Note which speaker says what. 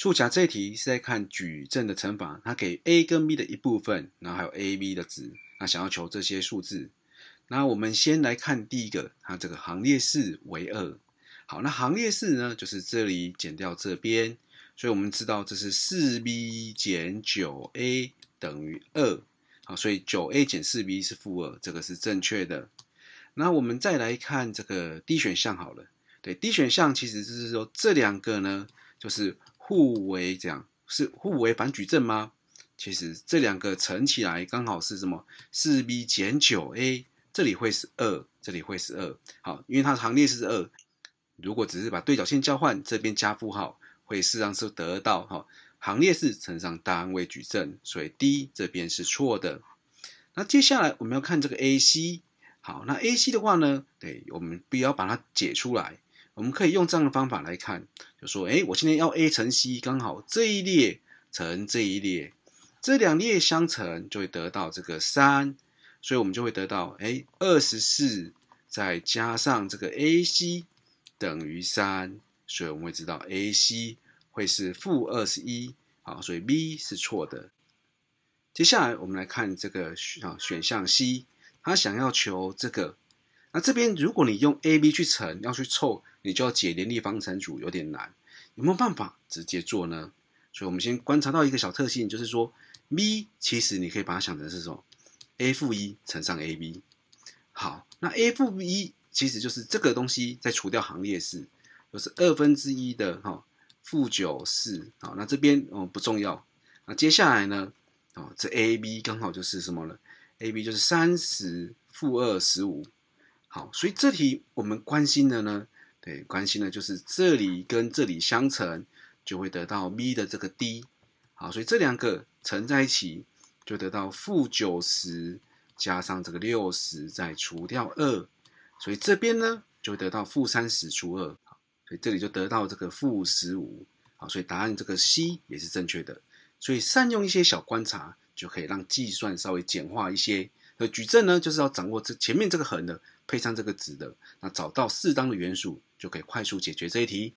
Speaker 1: 数甲这一题是在看矩阵的乘法，它给 a 跟 b 的一部分，然后还有 a b 的值，那想要求这些数字。那我们先来看第一个，它这个行列式为二。好，那行列式呢，就是这里减掉这边，所以我们知道这是四 b 减九 a 等于二。好，所以九 a 减四 b 是负二，这个是正确的。那我们再来看这个 D 选项好了，对 D 选项其实就是说这两个呢，就是。互为这样是互为反矩阵吗？其实这两个乘起来刚好是什么？四 b 减九 a，这里会是二，这里会是二。好，因为它行列是二，如果只是把对角线交换，这边加负号，会事实上是得到哈行列式乘上单位矩阵，所以 D 这边是错的。那接下来我们要看这个 AC，好，那 AC 的话呢，对，我们不要把它解出来。我们可以用这样的方法来看，就说，哎，我今天要 a 乘 c 刚好这一列乘这一列，这两列相乘就会得到这个三，所以我们就会得到，哎，二十四再加上这个 a c 等于三，所以我们会知道 a c 会是负二十一，好，所以 B 是错的。接下来我们来看这个啊选项 C，他想要求这个。那这边如果你用 a b 去乘，要去凑，你就要解联立方程组，有点难。有没有办法直接做呢？所以，我们先观察到一个小特性，就是说，b 其实你可以把它想成是什么？a 负一乘上 a b。好，那 a 负一其实就是这个东西再除掉行列式，就是二分之一的哈负九四。好，那这边哦不重要。那接下来呢？哦，这 a b 刚好就是什么了？a b 就是三十负二十五。好，所以这题我们关心的呢，对，关心的就是这里跟这里相乘，就会得到 v 的这个 d，好，所以这两个乘在一起，就得到负九十加上这个六十再除掉二，所以这边呢就得到负三十除二，所以这里就得到这个负十五，好，所以答案这个 C 也是正确的，所以善用一些小观察，就可以让计算稍微简化一些。那矩阵呢，就是要掌握这前面这个横的，配上这个直的，那找到适当的元素，就可以快速解决这一题。